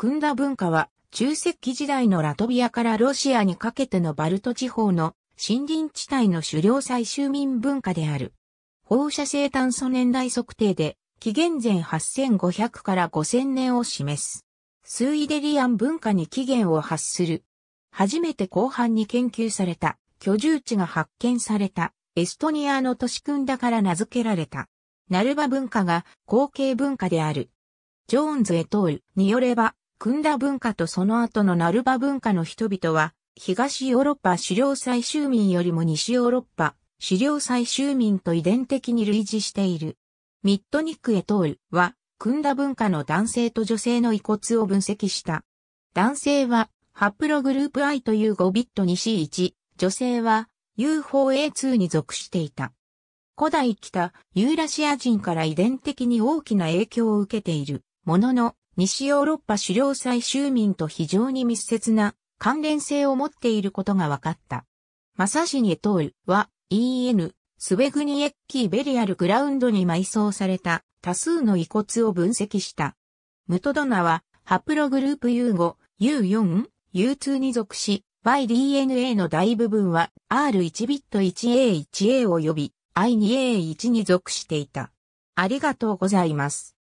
クンダ文化は、中石器時代のラトビアからロシアにかけてのバルト地方の森林地帯の狩猟採集民文化である。放射性炭素年代測定で、紀元前8500から5000年を示す。スイデリアン文化に起源を発する。初めて後半に研究された居住地が発見されたエストニアの都市クンダから名付けられた。ナルバ文化が後継文化である。ジョーンズ・エトールによれば、クンダ文化とその後のナルバ文化の人々は、東ヨーロッパ狩猟採集民よりも西ヨーロッパ狩猟採集民と遺伝的に類似している。ミットニック・エトールは、クンダ文化の男性と女性の遺骨を分析した。男性は、ハプログループ I という5ビット 2C1、女性は U4A2 に属していた。古代北ユーラシア人から遺伝的に大きな影響を受けているものの、西ヨーロッパ狩猟採集民と非常に密接な関連性を持っていることが分かった。マサシニエトールは EN スベグニエッキーベリアルグラウンドに埋葬された多数の遺骨を分析した。ムトドナはハプログループ U5、U4、U2 に属し、YDNA の大部分は R1 ビット 1A1A 及び I2A1 に属していた。ありがとうございます。